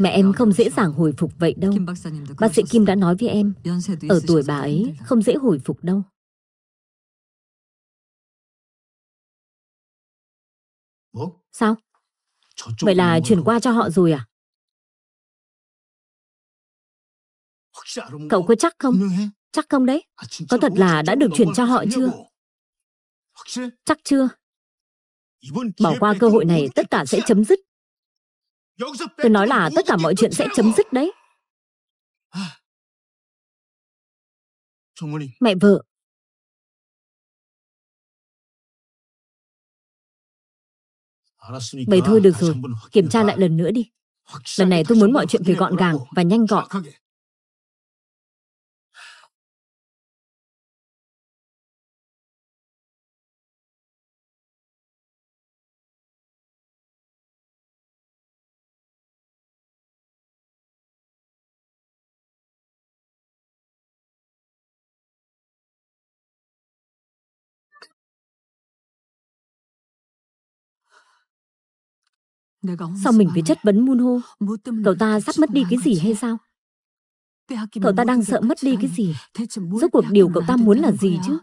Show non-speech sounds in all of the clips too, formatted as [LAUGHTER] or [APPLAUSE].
Mẹ em không dễ dàng hồi phục vậy đâu. Bác sĩ Kim đã nói với em, ở tuổi bà ấy không dễ hồi phục đâu. Sao? Vậy là chuyển qua cho họ rồi à? Cậu có chắc không? Chắc không đấy. À, có thật là đã được chuyển cho họ chưa? Chắc chưa. Bỏ qua cơ hội này tất cả sẽ chấm dứt. Tôi nói là tất cả mọi chuyện sẽ chấm dứt đấy à. Mẹ vợ Vậy thôi được rồi Kiểm tra lại lần nữa đi Lần này tôi muốn mọi chuyện phải gọn gàng và nhanh gọn Sao mình phải chất vấn Munho? Cậu ta sắp mất đi cái gì hay sao? Cậu ta đang sợ mất đi cái gì? Rốt cuộc điều cậu ta muốn là gì chứ?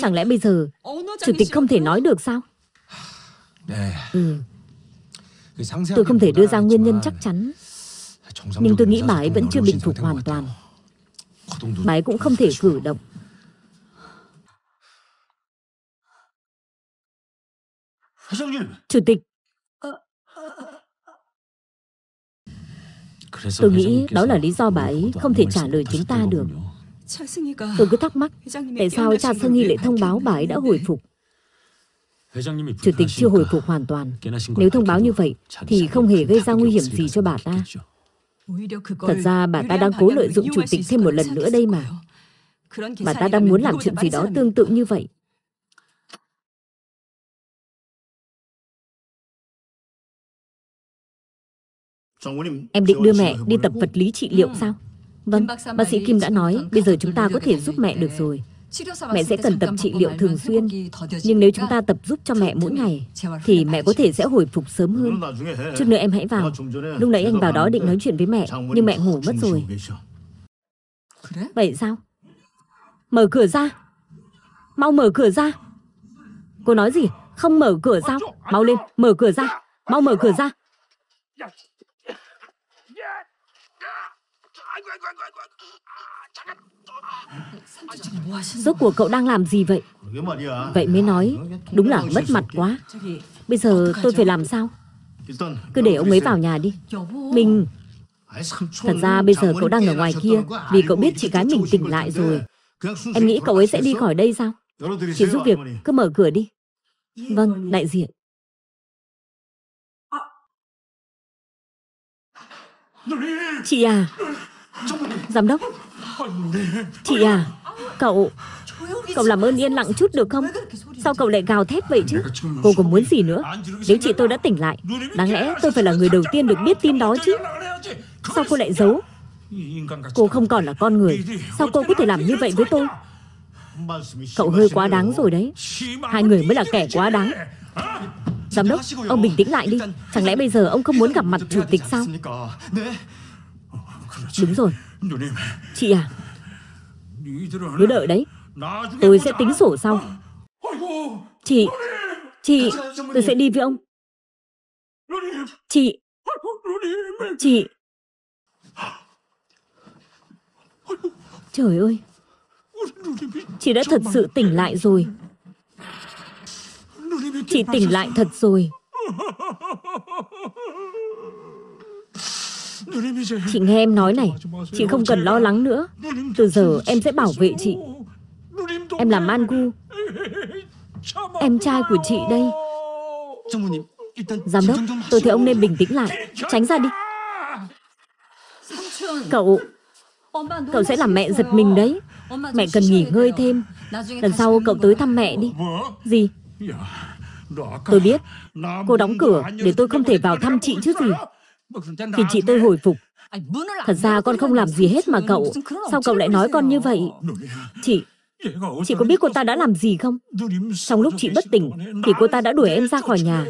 Chẳng lẽ bây giờ Chủ tịch không thể nói được sao? Ừ. Tôi không thể đưa ra nguyên nhân chắc chắn Nhưng tôi nghĩ bà ấy vẫn chưa bình phục hoàn toàn Bà ấy cũng không thể cử động Chủ tịch ờ, ờ, ờ, Tôi nghĩ đó là lý do bà ấy không thể trả lời chúng ta được Tôi cứ thắc mắc Tại sao cha Sơn Nghi lại thông báo bà ấy đã hồi phục Chủ tịch chưa hồi phục hoàn toàn Nếu thông báo như vậy Thì không hề gây ra nguy hiểm gì cho bà ta Thật ra bà ta đang cố lợi dụng chủ tịch thêm một lần nữa đây mà Bà ta đang muốn làm chuyện gì đó tương tự như vậy Em định đưa mẹ đi tập vật lý trị liệu ừ. sao? Vâng, bác sĩ Kim đã nói bây giờ chúng ta có thể giúp mẹ được rồi. Mẹ sẽ cần tập trị liệu thường xuyên, nhưng nếu chúng ta tập giúp cho mẹ mỗi ngày, thì mẹ có thể sẽ hồi phục sớm hơn. Chút nữa em hãy vào. Lúc nãy anh vào đó định nói chuyện với mẹ, nhưng mẹ ngủ mất rồi. Vậy sao? Mở cửa ra. Mau mở cửa ra. Cô nói gì? Không mở cửa sao? Mau lên, mở cửa ra. Mau mở cửa ra. Rốt cuộc cậu đang làm gì vậy Vậy mới nói Đúng là mất mặt quá Bây giờ tôi phải làm sao Cứ để ông ấy vào nhà đi Mình Thật ra bây giờ cậu đang ở ngoài kia Vì cậu biết chị gái mình tỉnh lại rồi Em nghĩ cậu ấy sẽ đi khỏi đây sao Chị giúp việc cứ mở cửa đi Vâng đại diện Chị à Giám đốc Chị à Cậu Cậu làm ơn yên lặng chút được không Sao cậu lại gào thét vậy chứ Cô còn muốn gì nữa Nếu chị tôi đã tỉnh lại Đáng lẽ tôi phải là người đầu tiên được biết tin đó chứ Sao cô lại giấu Cô không còn là con người Sao cô có thể làm như vậy với tôi Cậu hơi quá đáng rồi đấy Hai người mới là kẻ quá đáng Giám đốc, ông bình tĩnh lại đi Chẳng lẽ bây giờ ông không muốn gặp mặt chủ tịch sao Đúng rồi Chị à Cứ đợi đấy Tôi sẽ tính sổ sau Chị Chị Tôi sẽ đi với ông Chị Chị Trời ơi Chị đã thật sự tỉnh lại rồi Chị tỉnh lại thật rồi Chị nghe em nói này Chị không cần lo lắng nữa Từ giờ em sẽ bảo vệ chị Em là Mangu Em trai của chị đây Giám đốc Tôi thấy ông nên bình tĩnh lại Tránh ra đi Cậu Cậu sẽ làm mẹ giật mình đấy Mẹ cần nghỉ ngơi thêm Lần sau cậu tới thăm mẹ đi Gì Tôi biết Cô đóng cửa để tôi không thể vào thăm chị chứ gì thì chị tôi hồi phục Thật ra con không làm gì hết mà cậu Sao cậu lại nói con như vậy Chị Chị có biết cô ta đã làm gì không Trong lúc chị bất tỉnh Thì cô ta đã đuổi em ra khỏi nhà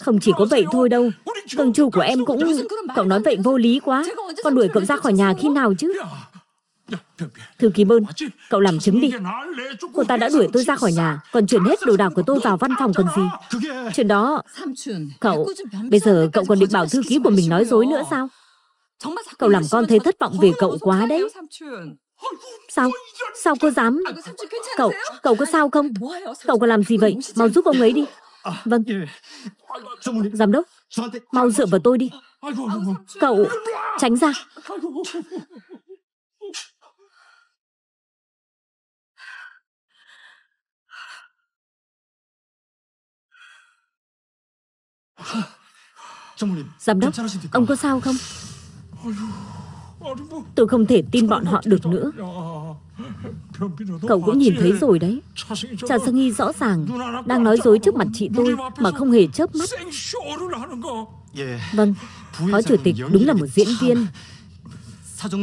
Không chỉ có vậy thôi đâu Tương vâng, chu của em cũng Cậu nói vậy vô lý quá Con đuổi cậu ra khỏi nhà khi nào chứ dạ. Thư ký bơn, cậu làm chứng đi Cô ta đã đuổi tôi ra khỏi nhà Còn chuyển hết đồ đạc của tôi vào văn phòng cần gì Chuyện đó Cậu, bây giờ cậu còn định bảo thư ký của mình nói dối nữa sao Cậu làm con thấy thất vọng về cậu quá đấy Sao? Sao cô dám? Cậu, cậu có sao không? Cậu có làm gì vậy? Mau giúp ông ấy đi Vâng Giám đốc, mau dựa vào tôi đi Cậu, tránh ra Giám đốc, ông có sao không? Tôi không thể tin bọn họ được nữa ờ, Cậu cũng nhìn thấy rồi đấy Cha Sang Nghi rõ ràng Đang nói dối trước mặt chị tôi Mà không hề chớp mắt Vâng, Phó Chủ tịch đúng là một diễn viên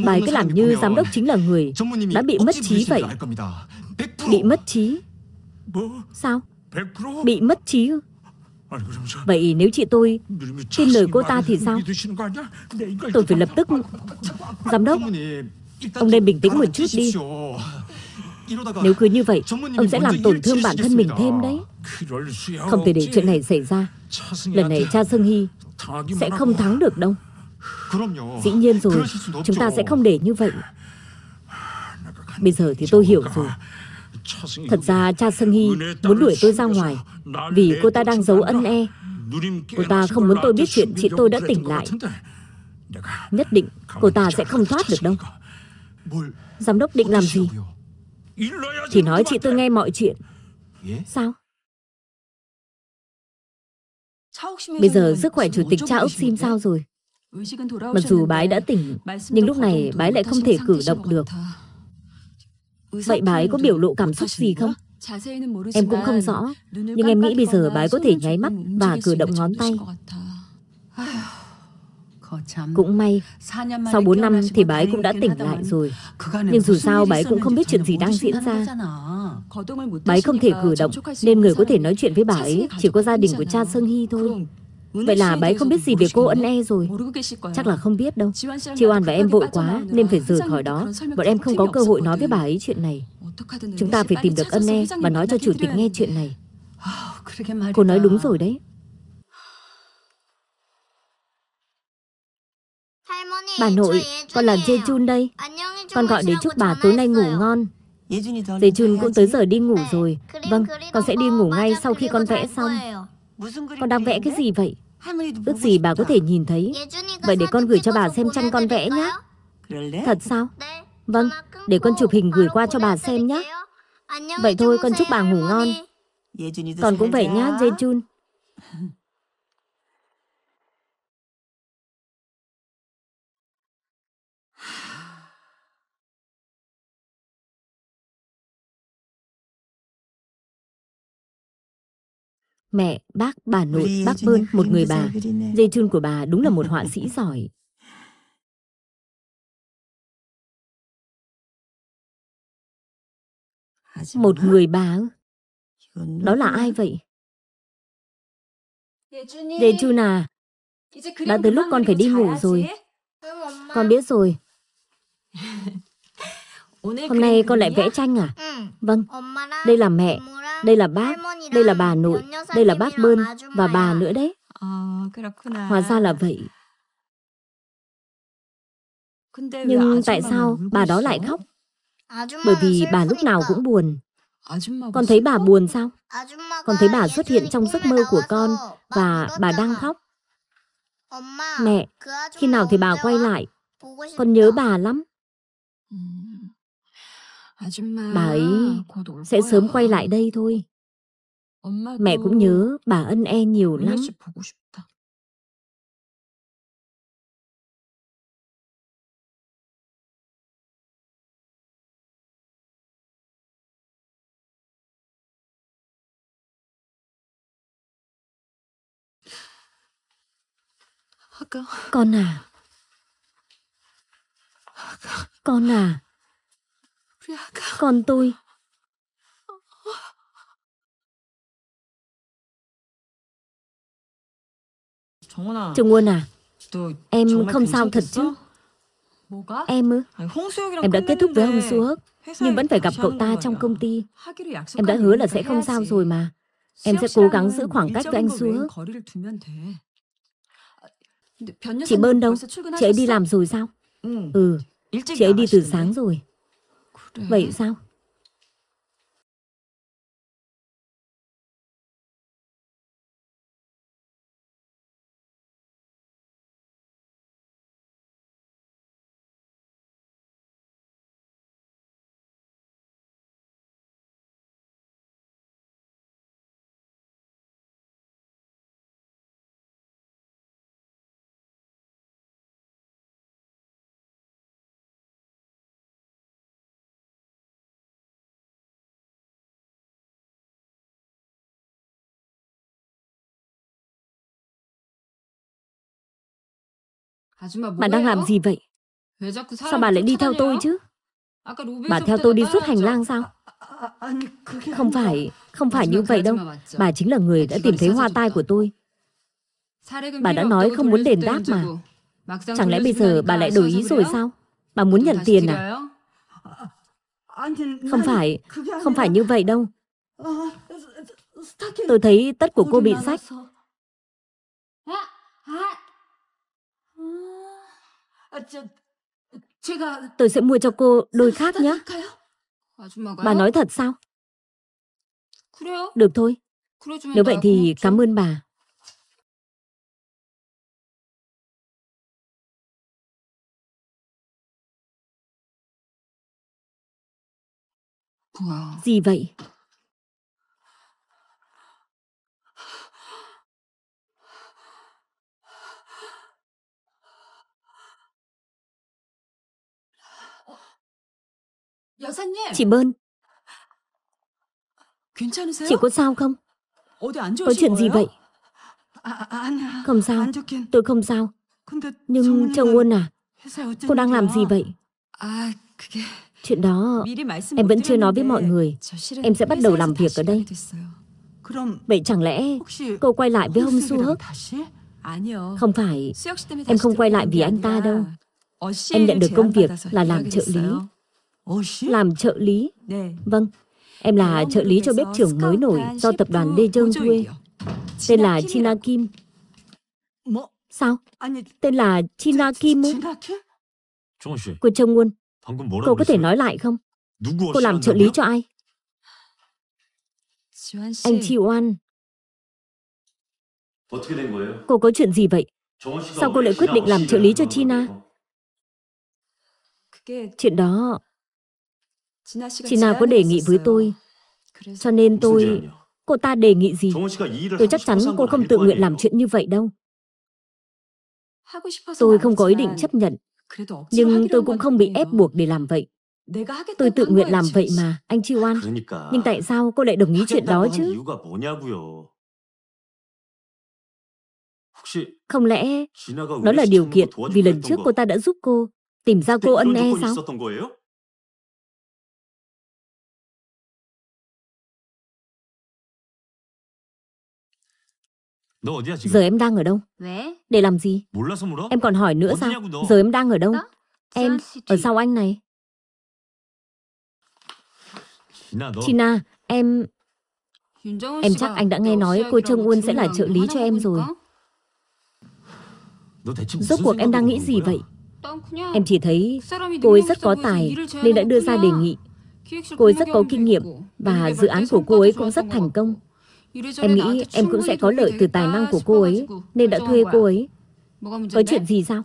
Bài cứ làm như giám đốc à? chính là người Đã bị mất trí vậy Bị mất trí Sao? Bị mất trí ư? Vậy nếu chị tôi tin lời cô ta thì sao? Tôi phải lập tức... Giám đốc, ông nên bình tĩnh một chút đi. Nếu cứ như vậy, ông sẽ làm tổn thương bản thân mình thêm đấy. Không thể để chuyện này xảy ra. Lần này cha sơn Hy sẽ không thắng được đâu. Dĩ nhiên rồi, chúng ta sẽ không để như vậy. Bây giờ thì tôi hiểu rồi. Thật ra cha Sân Hy muốn đuổi tôi ra ngoài vì cô ta đang giấu ân e. Cô ta không muốn tôi biết chuyện chị tôi đã tỉnh lại. Nhất định cô ta sẽ không thoát được đâu. Giám đốc định làm gì? Thì nói chị tôi nghe mọi chuyện. Sao? Bây giờ sức khỏe chủ tịch cha Úc sim sao rồi? Mặc dù bái đã tỉnh, nhưng lúc này bái lại không thể cử động được. Vậy bái có biểu lộ cảm xúc gì không? Em cũng không rõ, nhưng em nghĩ bây giờ bái có thể nháy mắt và cử động ngón tay. Cũng may, sau 4 năm thì bái cũng đã tỉnh lại rồi. Nhưng dù sao bái cũng không biết chuyện gì đang diễn ra. Bái không thể cử động, nên người có thể nói chuyện với bái chỉ có gia đình của cha Sơn Hy thôi. Vậy là bà ấy không biết gì về cô ân e rồi Chắc là không biết đâu Chị An và em vội quá nên phải rời khỏi đó Bọn em không có cơ hội nói với bà ấy chuyện này Chúng ta phải tìm được ân e Và nói cho chủ tịch nghe chuyện này Cô nói đúng rồi đấy Bà nội, con là chun đây Con gọi để chúc bà tối nay ngủ ngon chun cũng tới giờ đi ngủ rồi Vâng, con sẽ đi ngủ ngay sau khi con vẽ xong Con đang vẽ cái gì vậy? Ước gì bà có thể nhìn thấy Vậy để con gửi cho bà xem chăn con vẽ nhé Thật sao? Vâng, để con chụp hình gửi qua cho bà xem nhé Vậy thôi con chúc bà ngủ ngon Con cũng vậy nhá, Jae Jun [LAUGHS] mẹ, bác, bà nội, bác bơn, một người bà. Dây chun của bà đúng là một họa [LAUGHS] sĩ giỏi. Một người bà Đó là ai vậy? dây Chun à, đã tới lúc con phải đi ngủ rồi. Con biết rồi. [LAUGHS] Hôm nay con lại vẽ tranh à? Vâng, đây là mẹ, đây là bác, đây là bà nội, đây là bác bơn và bà nữa đấy. Ờ, Hóa ra là à. vậy. Nhưng tại sao bà đó lại khóc? Bởi vì bà lúc nào cũng buồn. Con thấy bà buồn sao? Con thấy bà xuất hiện trong giấc mơ của con và bà đang khóc. Mẹ, khi nào thì bà quay lại? Con nhớ bà lắm. Ừ. Bà ấy sẽ à? sớm quay lại đây thôi. Mẹ cũng nhớ bà ân e nhiều lắm. Con à Con à còn tôi Trường Quân à Em không sao thật chứ Em ư Em đã kết thúc với ông Suốt Nhưng vẫn phải gặp cậu ta trong công ty Em đã hứa là sẽ không sao rồi mà Em sẽ cố gắng giữ khoảng cách với anh Su Suốt Chị Bơn đâu Chị ấy đi làm rồi sao Ừ Chị ấy đi từ sáng rồi Vậy sao? Bà đang làm gì vậy Sao bà lại đi theo tôi chứ Bà theo tôi đi suốt hành lang sao Không phải Không phải như vậy đâu Bà chính là người đã tìm thấy hoa tai của tôi Bà đã nói không muốn đền đáp mà Chẳng lẽ bây giờ bà lại đổi ý rồi sao Bà muốn nhận tiền à Không phải Không phải như vậy đâu Tôi thấy tất của cô bị sách Tôi sẽ mua cho cô đôi khác nhé. Bà nói thật sao? Được thôi. Nếu vậy thì cảm ơn bà. Gì vậy? Chị Bơn Chị có sao không Có chuyện gì vậy Không sao Tôi không sao Nhưng chồng Uân à Cô đang làm gì vậy Chuyện đó em vẫn chưa nói với mọi người Em sẽ bắt đầu làm việc ở đây Vậy chẳng lẽ cô quay lại với ông Suhuk Không phải Em không quay lại vì anh ta đâu Em nhận được công việc là làm trợ lý Oh, làm trợ lý. Vâng, em là trợ lý cho bếp trưởng mới nổi do tập đoàn Daejeon thuê. Tên là China Kim. Sao? Tên là China Kim Cô Trông Nguồn, cô có thể nói lại không? Cô làm trợ lý cho ai? Anh Chi Oan. Cô có chuyện gì vậy? Sao cô lại quyết định làm trợ lý cho China? Chuyện đó Chị nào có đề nghị với tôi Cho nên tôi Cô ta đề nghị gì Tôi chắc chắn cô không tự nguyện làm chuyện như vậy đâu Tôi không có ý định chấp nhận Nhưng tôi cũng không bị ép buộc để làm vậy Tôi tự nguyện làm vậy mà, anh Chi Oan. Nhưng tại sao cô lại đồng ý chuyện đó chứ? Không lẽ đó là điều kiện vì lần trước cô ta đã giúp cô tìm ra cô ân e sao? Giờ em đang ở đâu? Để làm gì? Em còn hỏi nữa sao? Giờ em đang ở đâu? Em, ở sau anh này. Tina, em... Em chắc anh đã nghe nói cô Trương Uôn sẽ là trợ lý cho em rồi. Rốt cuộc em đang nghĩ gì vậy? Em chỉ thấy cô ấy rất có tài nên đã đưa ra đề nghị. Cô ấy rất có kinh nghiệm và dự án của cô ấy cũng rất thành công. Em nghĩ em cũng sẽ có lợi từ tài năng của cô ấy, nên đã thuê cô ấy. Có chuyện gì sao?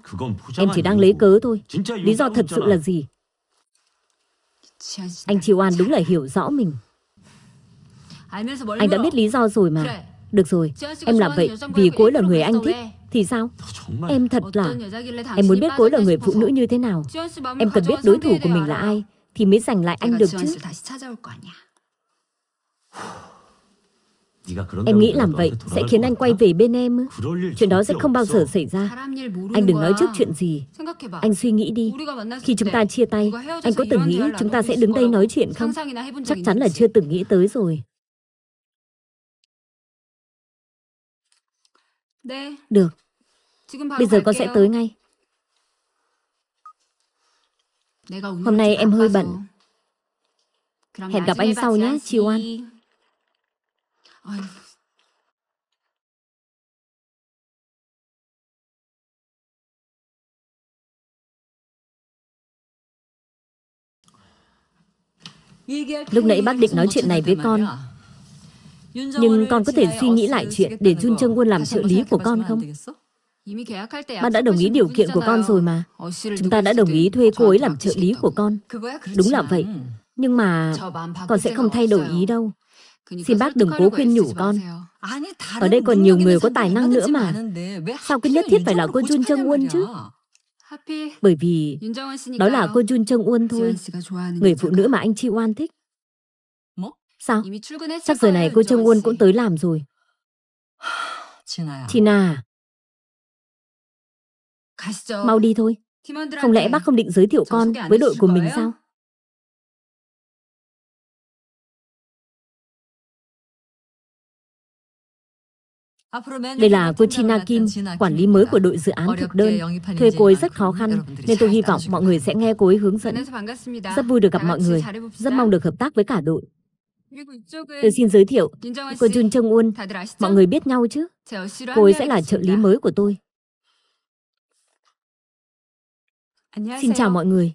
Em chỉ đang lấy cớ thôi. Lý do thật sự là gì? Anh Chiêu An đúng là hiểu rõ mình. Anh đã biết lý do rồi mà. Được rồi, em làm vậy vì cô ấy là người anh thích. Thì sao? Em thật là... Em muốn biết cô ấy là người phụ nữ như thế nào. Em cần biết đối thủ của mình là ai thì mới giành lại anh được chứ. Em nghĩ làm vậy sẽ khiến anh quay về bên em. Chuyện đó sẽ không bao giờ xảy ra. Anh đừng nói trước chuyện gì. Anh suy nghĩ đi. Khi chúng ta chia tay, anh có từng nghĩ chúng ta sẽ đứng đây nói chuyện không? Chắc chắn là chưa từng nghĩ tới rồi. Được. Bây giờ con sẽ tới ngay. Hôm nay em hơi bận. Hẹn gặp anh sau nhé, Chiêu An. Ay. Lúc nãy bác định nói chuyện này với con Nhưng con có thể suy nghĩ lại chuyện để Jun Trân Quân làm trợ lý của con không? Bác đã đồng ý điều kiện của con rồi mà Chúng ta đã đồng ý thuê cô ấy làm trợ lý của con Đúng là vậy Nhưng mà con sẽ không thay đổi ý đâu Xin bác đừng cố khuyên nhủ con. Ở đây còn nhiều người có tài năng nữa mà. Sao cứ nhất thiết phải là cô Jun Trân Uôn chứ? Bởi vì đó là cô Jun Trân Uôn thôi, người phụ nữ mà anh Chi Oan thích. Sao? Chắc giờ này cô Trân Uôn cũng tới làm rồi. Chị [SIGHS] Nà, mau đi thôi. Không lẽ bác không định giới thiệu con với đội của mình sao? Đây là cô China Kim, quản lý mới của đội dự án thực đơn. Thuê cô ấy rất khó khăn, nên tôi hy vọng mọi người sẽ nghe cô ấy hướng dẫn. Rất vui được gặp mọi người, rất mong được hợp tác với cả đội. Tôi xin giới thiệu, cô Jun Chung Un, mọi người biết nhau chứ? Cô ấy sẽ là trợ lý mới của tôi. Xin chào mọi người.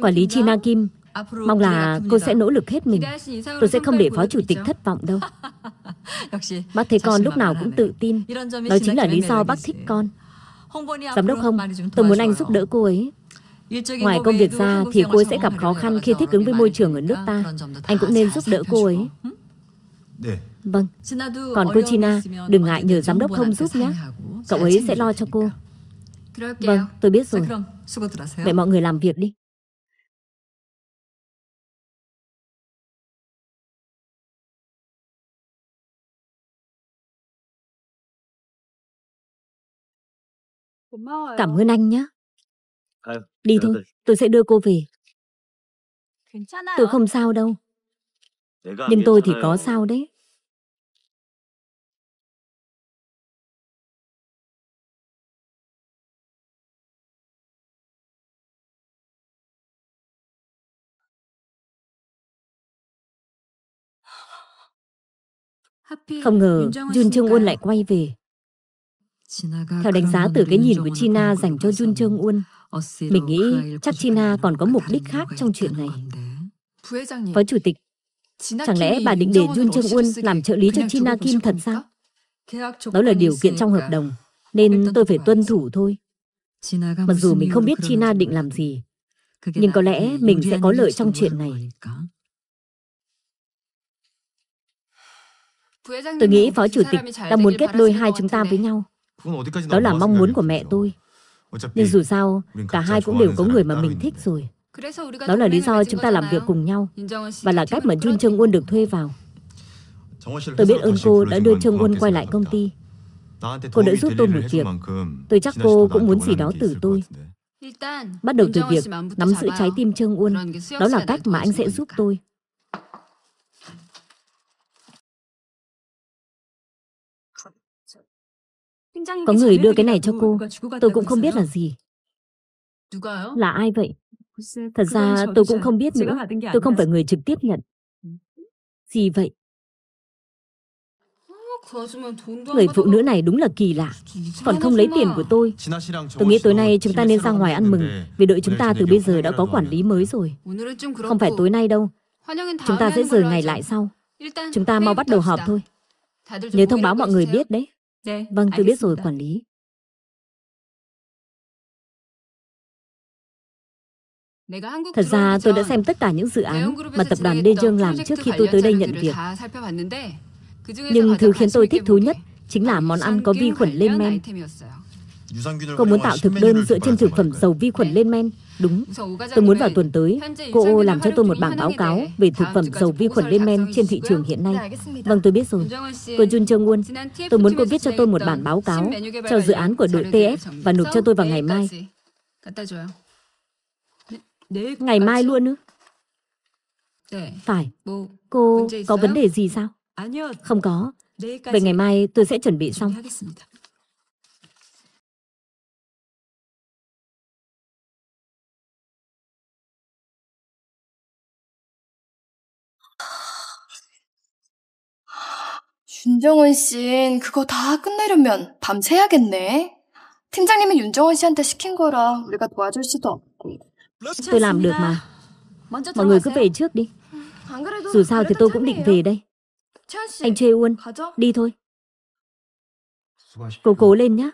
Quản lý China Kim, mong là cô sẽ nỗ lực hết mình. Tôi sẽ không để Phó Chủ tịch thất vọng đâu. Bác [LAUGHS] thấy con lúc nào cũng tự tin. Đó chính là lý do bác thích con. Giám đốc không, tôi muốn anh giúp đỡ cô ấy. Ngoài công việc ra thì cô ấy sẽ gặp khó khăn khi thích ứng với môi trường ở nước ta. Anh cũng nên giúp đỡ cô ấy. Vâng. Còn cô China, đừng ngại nhờ giám đốc không giúp nhé. Cậu ấy sẽ lo cho cô. Vâng, tôi biết rồi. Vậy mọi người làm việc đi. Cảm ơn anh nhé. Ờ, Đi thôi, tôi sẽ đưa cô về. Tôi không sao đâu. Nhưng tôi thì có sao đấy. Không ngờ Jun Trương Uân lại quay về. Theo đánh giá từ cái nhìn của China dành cho Jun Jong Un, mình nghĩ chắc China còn có mục đích khác trong chuyện này. Phó Chủ tịch, chẳng lẽ bà định để Jun Jong Un làm trợ lý cho China Kim thật sao? Đó là điều kiện trong hợp đồng, nên tôi phải tuân thủ thôi. Mặc dù mình không biết China định làm gì, nhưng có lẽ mình sẽ có lợi trong chuyện này. Tôi nghĩ Phó Chủ tịch đang muốn kết đôi hai chúng ta với nhau. Đó là mong muốn của mẹ tôi Nhưng dù sao Cả hai cũng đều có người mà mình thích rồi Đó là lý do chúng ta làm việc cùng nhau Và là cách mà Jun Trương Uôn được thuê vào Tôi biết ơn cô đã đưa Trương Uôn quay lại công ty Cô đã giúp tôi một việc Tôi chắc cô cũng muốn gì đó từ tôi Bắt đầu từ việc nắm giữ trái tim Trương Uôn Đó là cách mà anh sẽ giúp tôi Có người đưa cái này cho cô, tôi cũng không biết là gì. Là ai vậy? Thật ra tôi cũng không biết nữa, tôi không phải người trực tiếp nhận. Gì vậy? Người phụ nữ này đúng là kỳ lạ Còn không lấy tiền của tôi Tôi nghĩ tối nay chúng ta nên ra ngoài ăn mừng Vì đội chúng ta từ bây giờ đã có quản lý mới rồi Không phải tối nay đâu Chúng ta sẽ rời ngày lại sau Chúng ta mau bắt đầu họp thôi Nhớ thông báo mọi người biết đấy Dạ, vâng, tôi biết rồi, quản lý. Thật ra tôi đã xem tất cả những dự án mà tập đoàn Đê Dương làm trước khi tôi tới đây nhận việc. Nhưng thứ khiến tôi thích thú nhất chính là món ăn có vi khuẩn lên men. Cô muốn tạo thực đơn dựa trên thực phẩm dầu vi khuẩn lên men Đúng, tôi muốn vào tuần tới, cô làm cho tôi một bảng báo cáo về thực phẩm dầu vi khuẩn lên men trên thị trường hiện nay. Vâng, tôi biết rồi. Cô Jun Chong Won, tôi muốn cô viết cho tôi một bản báo cáo cho dự án của đội TF và nộp cho tôi vào ngày mai. Ngày mai luôn nữa. Phải, cô có vấn đề gì sao? À, Không có. Về ngày mai tôi sẽ chuẩn bị xong. 김정은 씨 그거 다 끝내려면 밤새야겠네. 팀장님이 윤정원 씨한테 시킨 거라 우리가 도와줄 수도 없고. Tôi làm được mà. Mọi người cứ về trước đi. Dù sao thì tôi cũng định về đây. Anh Chê Uôn, đi thôi. Cô cố lên nhé.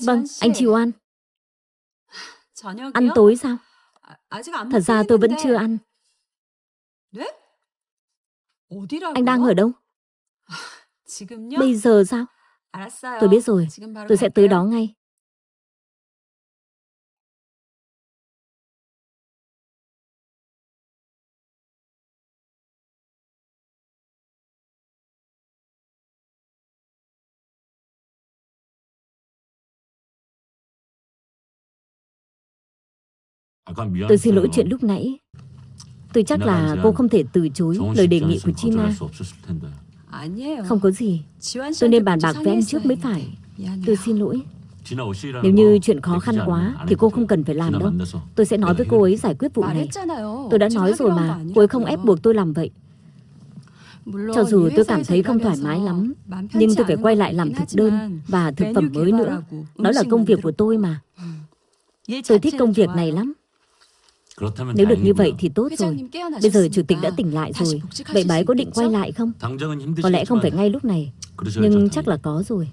Vâng, anh Chi Oan. [SIGHS] Ăn tối sao? Thật ra tôi vẫn chưa ăn. Anh đang ở đâu? [SIGHS] Bây giờ sao? Tôi biết rồi, tôi sẽ tới đó ngay. À, tôi xin lỗi chuyện lúc nãy Tôi chắc là cô không thể từ chối lời đề nghị của China Không có gì Tôi nên bàn bạc với anh trước mới phải Tôi xin lỗi Nếu như chuyện khó khăn quá Thì cô không cần phải làm đâu Tôi sẽ nói với cô ấy giải quyết vụ này Tôi đã nói rồi mà Cô ấy không ép buộc tôi làm vậy cho dù tôi cảm thấy không thoải mái lắm, nhưng tôi phải quay lại làm thực đơn và thực phẩm mới nữa. Đó là công việc của tôi mà. Tôi thích công việc này lắm. Nếu được như vậy thì tốt rồi. Bây giờ chủ tịch đã tỉnh lại rồi. Vậy bà có định quay lại không? Có lẽ không phải ngay lúc này. Nhưng chắc là có rồi.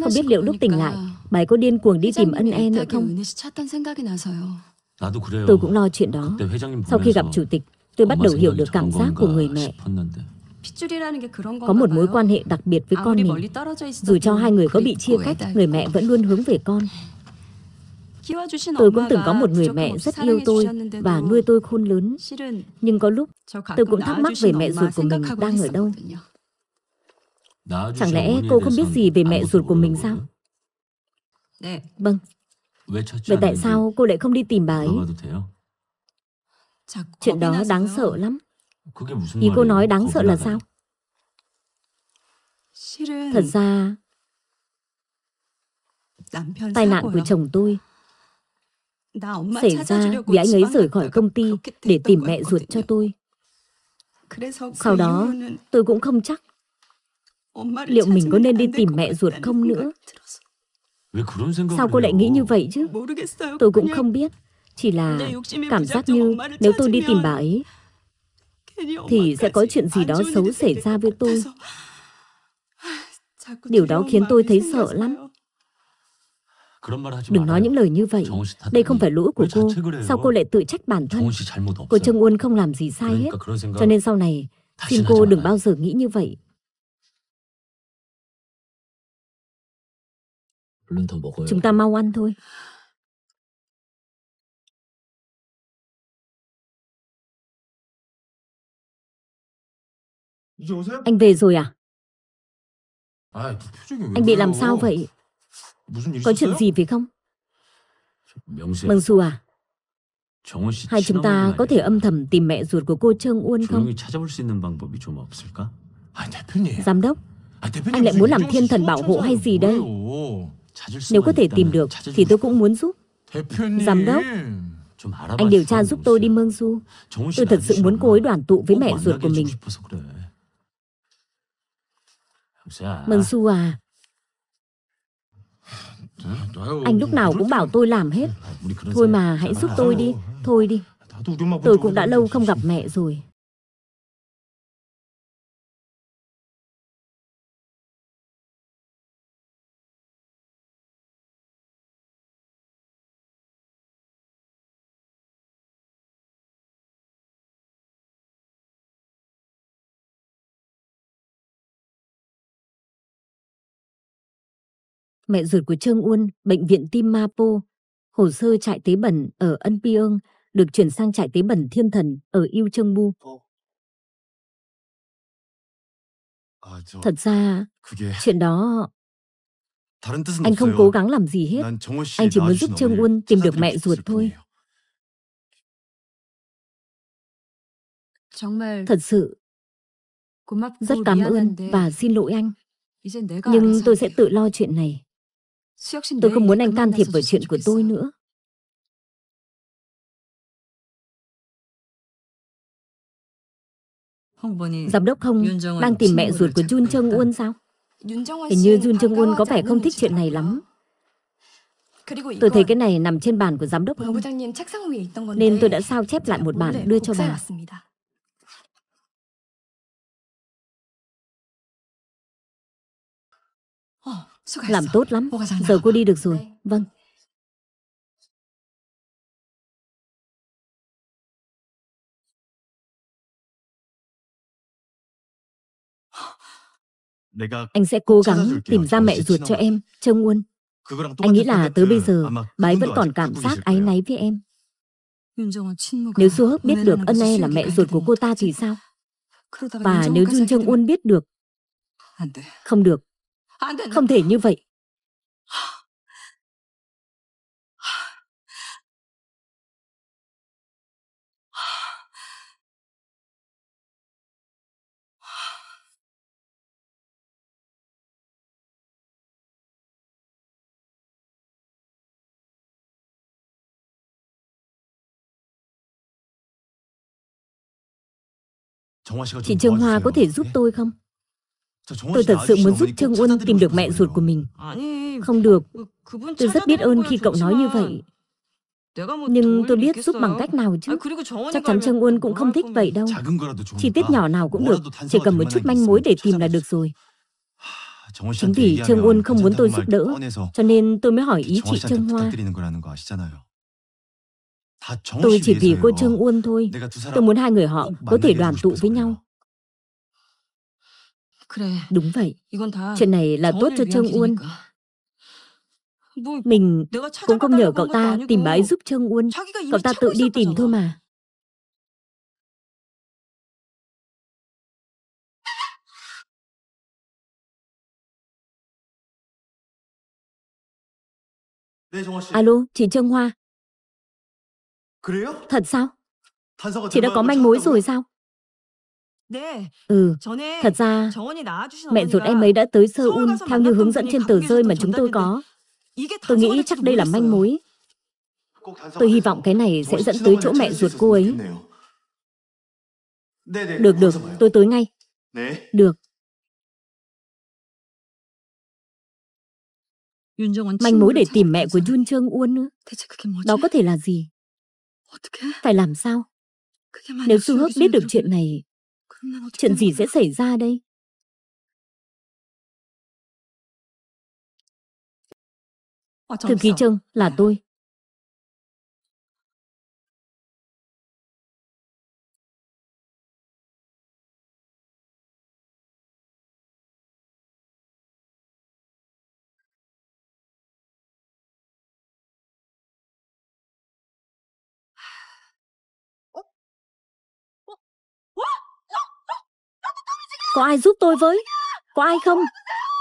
Không biết liệu lúc tỉnh lại, bà có điên cuồng đi tìm ân e nữa không? Tôi cũng lo chuyện đó. Sau khi gặp chủ tịch, tôi bắt đầu hiểu được cảm giác của người mẹ. Có một mối quan hệ đặc biệt với con mình. Dù cho hai người có bị chia cách, người mẹ vẫn luôn hướng về con. Tôi cũng từng có một người mẹ rất yêu tôi và nuôi tôi khôn lớn. Nhưng có lúc tôi cũng thắc mắc về mẹ ruột của mình đang ở đâu. Chẳng lẽ cô không biết gì về mẹ ruột của mình sao? Vâng. Vậy tại sao cô lại không đi tìm bà ấy? Chuyện đó đáng sợ lắm. Ý cô nói đáng sợ là sao? Thật ra, tai nạn của chồng tôi xảy ra vì anh ấy rời khỏi công ty để tìm mẹ ruột cho tôi. Sau đó, tôi cũng không chắc liệu mình có nên đi tìm mẹ ruột không nữa. Sao cô lại nghĩ như vậy chứ? Tôi cũng không biết. Chỉ là cảm giác như nếu tôi đi tìm bà ấy thì sẽ có chuyện gì đó xấu xảy ra với tôi. Điều đó khiến tôi thấy sợ lắm. Đừng nói những lời như vậy Đây không phải lỗi của cô Sao cô lại tự trách bản thân Cô Trương Uôn không làm gì sai hết Cho nên sau này Xin cô đừng bao giờ nghĩ như vậy Chúng ta mau ăn thôi Anh về rồi à? Anh bị làm sao vậy? Có chuyện gì phải không Mừng Su à Hai chúng ta có thể âm thầm tìm mẹ ruột của cô Trương Uôn không Giám đốc Anh lại muốn làm thiên thần bảo hộ hay gì đây Nếu có thể tìm được Thì tôi cũng muốn giúp Giám đốc Anh điều tra giúp tôi đi Mương Su, Tôi thật sự muốn cô ấy đoàn tụ với mẹ ruột của mình Mương Su à anh lúc nào cũng bảo tôi làm hết Thôi mà hãy giúp tôi đi Thôi đi Tôi cũng đã lâu không gặp mẹ rồi mẹ ruột của Trương Uôn, bệnh viện Tim Mapo. Hồ sơ trại tế bẩn ở Ân Piêng được chuyển sang trại tế bẩn Thiên Thần ở Yêu Trương Bu. Thật ra, chuyện đó... Anh không cố gắng làm gì hết. Anh chỉ muốn giúp Trương Uôn tìm được mẹ ruột thôi. Thật sự, rất cảm ơn và xin lỗi anh. Nhưng tôi sẽ tự lo chuyện này. Tôi không muốn anh can thiệp vào chuyện của tôi nữa. Giám đốc không đang tìm mẹ ruột của Jun Chung Won sao? Hình như Jun Chung Won có vẻ không thích chuyện này lắm. Tôi thấy cái này nằm trên bàn của giám đốc không? Nên tôi đã sao chép lại một bản đưa cho bà. Làm tốt lắm Giờ cô đi được rồi Vâng Anh sẽ cố gắng tìm ra mẹ ruột cho em trương Uân Anh nghĩ là tới bây giờ Bà ấy vẫn còn cảm giác áy náy với em Nếu Su Hớp biết được Ân E là mẹ ruột của cô ta thì sao Và nếu Jun Trông Uân biết được Không được không thể như vậy. Chị Trương Hoa có thể giúp tôi không? Tôi thật sự muốn giúp Trương Uân tìm được mẹ ruột của mình. À, không được. Ừ, tôi rất biết ơn khi cậu nói như à. vậy. Nhưng tôi biết giúp bằng cách nào chứ à, Chắc chắn Trương Uân cũng không thích vậy đâu Chi tiết nhỏ nào cũng được Chỉ cần một chút manh mối để tìm là được rồi Chính vì Trương Uân không muốn tôi giúp đỡ Cho nên tôi mới hỏi ý chị Trương Hoa Tôi chỉ vì cô Trương Uân thôi Tôi muốn hai người họ có thể đoàn tụ với nhau Đúng vậy Chuyện này là tốt cho Trương Uôn Mình cũng không nhờ cậu ta tìm bà ấy giúp Trương Uôn Cậu ta tự đi tìm thôi mà Alo, chị Trương Hoa Thật sao? Chị đã có manh mối rồi sao? Ừ, thật ra mẹ ruột em ấy đã tới Seoul theo như hướng dẫn trên tờ rơi mà chúng tôi có. Tôi nghĩ chắc đây là manh mối. Tôi hy vọng cái này sẽ dẫn tới chỗ mẹ ruột cô ấy. Được, được, tôi tới ngay. Được. Manh mối để tìm mẹ của Jun Trương Uôn nữa. Đó có thể là gì? Phải làm sao? Nếu Su Hớp biết được chuyện này, Chuyện gì sẽ xảy ra đây? Ờ, Thường khí trương là tôi Có ai giúp tôi với? Có ai không?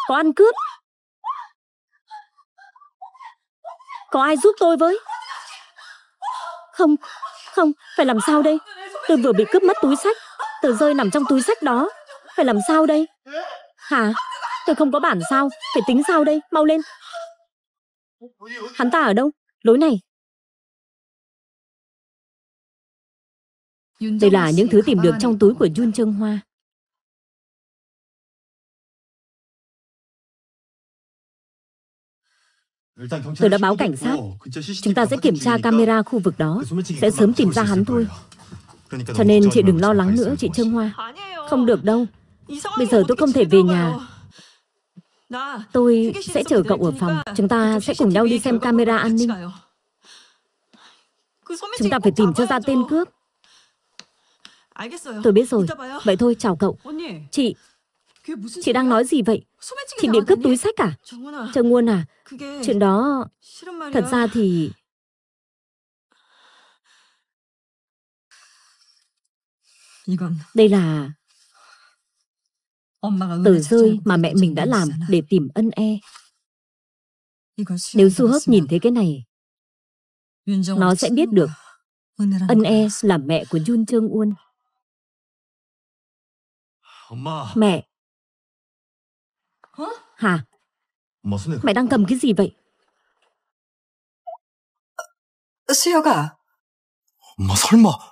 Có ăn cướp? Có ai giúp tôi với? Không, không, phải làm sao đây? Tôi vừa bị cướp mất túi sách. Tờ rơi nằm trong túi sách đó. Phải làm sao đây? Hả? Tôi không có bản sao? Phải tính sao đây? Mau lên. Hắn ta ở đâu? Lối này, Đây là những thứ tìm được trong túi của Jun Trương Hoa. Tôi đã báo cảnh sát. Chúng ta sẽ kiểm tra camera khu vực đó, sẽ sớm tìm ra hắn thôi. Cho nên chị đừng lo lắng nữa, chị Trương Hoa. Không được đâu. Bây giờ tôi không thể về nhà. Tôi sẽ chờ cậu ở phòng. Chúng ta sẽ cùng nhau đi xem camera an ninh. Chúng ta phải tìm cho ra tên cướp. Tôi biết rồi. Vậy thôi, chào cậu. Chị, Chị đang nói gì vậy? Chị bị cướp túi sách à? Trần Nguồn à? Chuyện đó... Thật ra thì... Đây là... Tờ rơi mà mẹ mình đã làm để tìm ân e. Nếu Su Hấp nhìn thấy cái này, nó sẽ biết được ân e là mẹ của Jun Trương Uôn. Mẹ, Hả? Mày đang cầm cái gì vậy? 수혁아. 엄마 설마